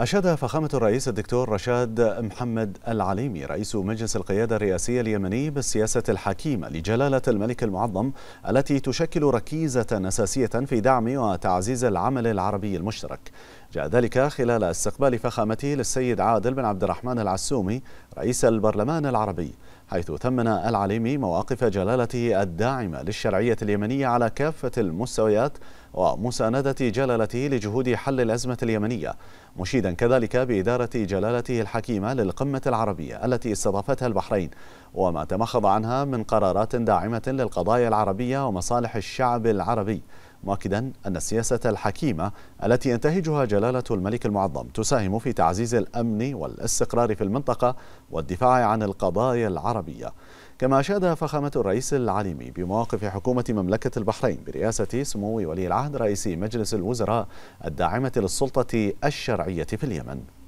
أشاد فخامة الرئيس الدكتور رشاد محمد العليمي رئيس مجلس القيادة الرئاسية اليمني بالسياسة الحكيمة لجلالة الملك المعظم التي تشكل ركيزة أساسية في دعم وتعزيز العمل العربي المشترك جاء ذلك خلال استقبال فخامته للسيد عادل بن عبد الرحمن العسومي رئيس البرلمان العربي حيث ثمن العليمي مواقف جلالته الداعمة للشرعية اليمنية على كافة المستويات ومساندة جلالته لجهود حل الأزمة اليمنية مشيدا كذلك بإدارة جلالته الحكيمة للقمة العربية التي استضافتها البحرين وما تمخض عنها من قرارات داعمة للقضايا العربية ومصالح الشعب العربي مؤكدا أن السياسة الحكيمة التي ينتهجها جلالة الملك المعظم تساهم في تعزيز الأمن والاستقرار في المنطقة والدفاع عن القضايا العربية كما أشاد فخامة الرئيس العليمي بمواقف حكومة مملكة البحرين برئاسة سمو ولي العهد رئيس مجلس الوزراء الداعمة للسلطة الشرعية في اليمن